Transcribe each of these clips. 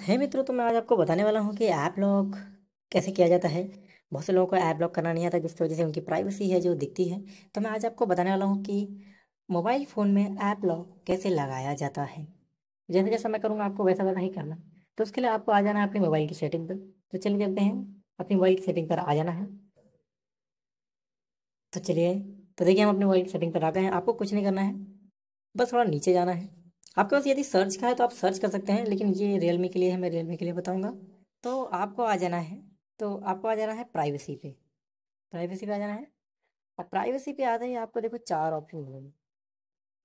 है मित्रों तो मैं आज आपको बताने वाला हूँ कि ऐप लॉक कैसे किया जाता है बहुत से लोगों को ऐप लॉक करना नहीं आता जिसकी वजह से उनकी प्राइवेसी है जो दिखती है तो मैं आज आपको बताने वाला हूँ कि मोबाइल फ़ोन में ऐप लॉक कैसे लगाया जाता है जैसे जैसा मैं करूँगा आपको वैसा वैसा ही करना तो उसके लिए आपको आ जाना है अपने मोबाइल की सेटिंग पर तो चलिए चलते हैं अपनी मोबाइल की सेटिंग पर आ जाना है तो चलिए तो देखिए हम अपने मोबाइल की सेटिंग पर आ गए हैं आपको कुछ नहीं करना है बस थोड़ा नीचे जाना है आपके पास यदि सर्च का है तो आप सर्च कर सकते हैं लेकिन ये रियलमी के लिए है मैं रियलमी के लिए बताऊँगा तो आपको आ जाना है तो आपको आ जाना है प्राइवेसी पे प्राइवेसी पे आ जाना है और प्राइवेसी पे आते ही आपको देखो चार ऑप्शन मिलेंगे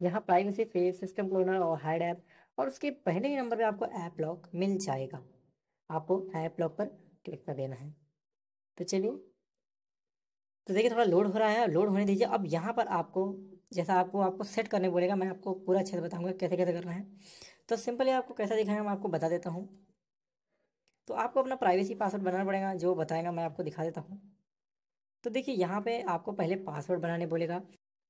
यहाँ प्राइवेसी फेस सिस्टम क्लोनर और हाइड ऐप और उसके पहले ही नंबर पे आपको ऐप लॉक मिल जाएगा आपको ऐप लॉक पर क्लिक कर देना है तो चलिए तो देखिए थोड़ा लोड हो रहा है लोड होने दीजिए अब यहाँ पर आपको जैसा आपको आपको सेट करने बोलेगा मैं आपको पूरा अच्छे से बताऊँगा कैसे कैसे करना है तो सिंपली आपको कैसा दिखाएंगे मैं आपको बता देता हूँ तो आपको अपना प्राइवेसी पासवर्ड बनाना पड़ेगा जो बताएगा मैं आपको दिखा देता हूँ तो देखिए यहाँ पे आपको पहले पासवर्ड बनाने बोलेगा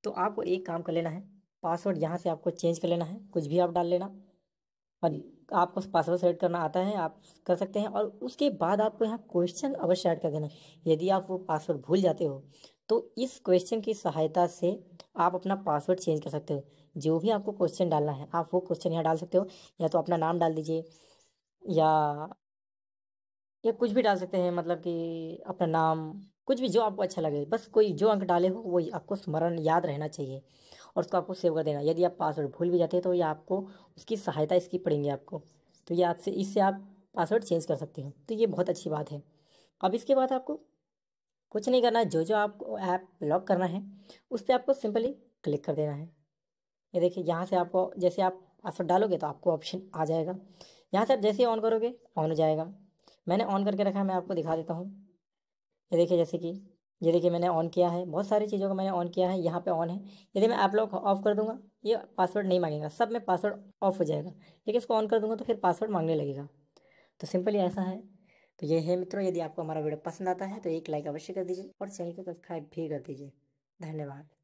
तो आपको एक काम कर लेना है पासवर्ड यहाँ से आपको चेंज कर लेना है कुछ भी आप डाल लेना और आपको पासवर्ड सेलेक्ट करना आता है आप कर सकते हैं और उसके बाद आपको यहाँ क्वेश्चन अवश्य ऐड कर देना यदि आप वो पासवर्ड भूल जाते हो तो इस क्वेश्चन की सहायता से आप अपना पासवर्ड चेंज कर सकते हो जो भी आपको क्वेश्चन डालना है आप वो क्वेश्चन यहाँ डाल सकते हो या तो अपना नाम डाल दीजिए या या कुछ भी डाल सकते हैं मतलब कि अपना नाम कुछ भी जो आपको अच्छा लगे बस कोई जो अंक डाले हो वो आपको स्मरण याद रहना चाहिए और उसको आपको सेव कर देना यदि आप पासवर्ड भूल भी जाते हैं तो ये आपको उसकी सहायता इसकी पड़ेंगी आपको तो ये आपसे इससे आप पासवर्ड चेंज कर सकते हो तो ये बहुत अच्छी बात है अब इसके बाद आपको कुछ नहीं करना है जो जो आपको ऐप लॉक करना है उस पर आपको सिंपली क्लिक कर देना है ये देखिए यहाँ से आपको जैसे आप पासवर्ड डालोगे तो आपको ऑप्शन आ जाएगा यहाँ से आप जैसे ऑन करोगे ऑन हो जाएगा मैंने ऑन करके रखा है मैं आपको दिखा देता हूँ ये देखिए जैसे कि ये देखिए मैंने ऑन किया है बहुत सारी चीज़ों को मैंने ऑन किया है यहाँ पे ऑन है यदि मैं ऐप लॉक ऑफ कर दूंगा ये पासवर्ड नहीं मांगेगा सब में पासवर्ड ऑफ हो जाएगा लेकिन इसको ऑन कर दूंगा तो फिर पासवर्ड मांगने लगेगा तो सिंपली ऐसा है तो ये है मित्रों यदि आपको हमारा वीडियो पसंद आता है तो एक लाइक अवश्य कर दीजिए और चैनल को सब्सक्राइब भी कर दीजिए धन्यवाद